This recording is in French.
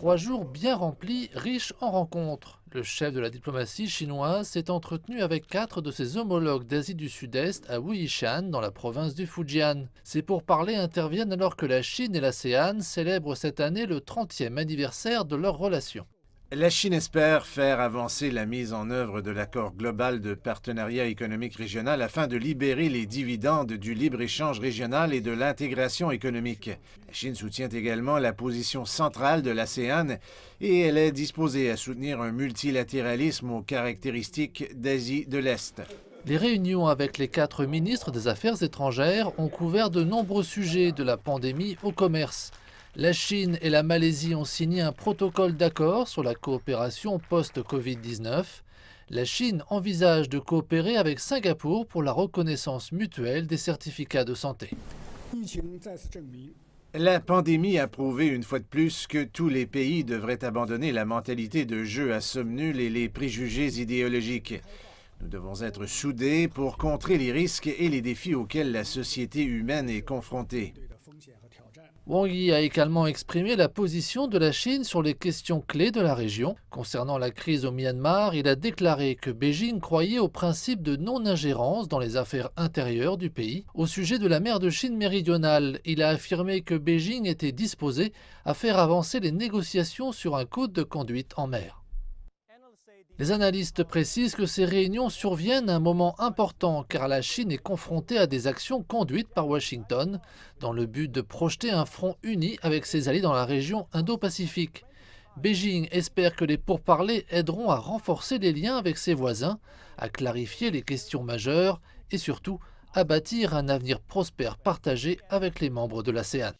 Trois jours bien remplis, riches en rencontres. Le chef de la diplomatie chinoise s'est entretenu avec quatre de ses homologues d'Asie du Sud-Est à Wuishan, dans la province du Fujian. Ces pourparlers interviennent alors que la Chine et l'ASEAN célèbrent cette année le 30e anniversaire de leurs relations. La Chine espère faire avancer la mise en œuvre de l'accord global de partenariat économique régional afin de libérer les dividendes du libre-échange régional et de l'intégration économique. La Chine soutient également la position centrale de l'ASEAN et elle est disposée à soutenir un multilatéralisme aux caractéristiques d'Asie de l'Est. Les réunions avec les quatre ministres des Affaires étrangères ont couvert de nombreux sujets, de la pandémie au commerce. La Chine et la Malaisie ont signé un protocole d'accord sur la coopération post-Covid-19. La Chine envisage de coopérer avec Singapour pour la reconnaissance mutuelle des certificats de santé. La pandémie a prouvé une fois de plus que tous les pays devraient abandonner la mentalité de jeu à somme nulle et les préjugés idéologiques. Nous devons être soudés pour contrer les risques et les défis auxquels la société humaine est confrontée. Wang Yi a également exprimé la position de la Chine sur les questions clés de la région. Concernant la crise au Myanmar, il a déclaré que Beijing croyait au principe de non-ingérence dans les affaires intérieures du pays. Au sujet de la mer de Chine méridionale, il a affirmé que Beijing était disposé à faire avancer les négociations sur un code de conduite en mer. Les analystes précisent que ces réunions surviennent à un moment important car la Chine est confrontée à des actions conduites par Washington dans le but de projeter un front uni avec ses alliés dans la région Indo-Pacifique. Beijing espère que les pourparlers aideront à renforcer les liens avec ses voisins, à clarifier les questions majeures et surtout à bâtir un avenir prospère partagé avec les membres de l'ASEAN.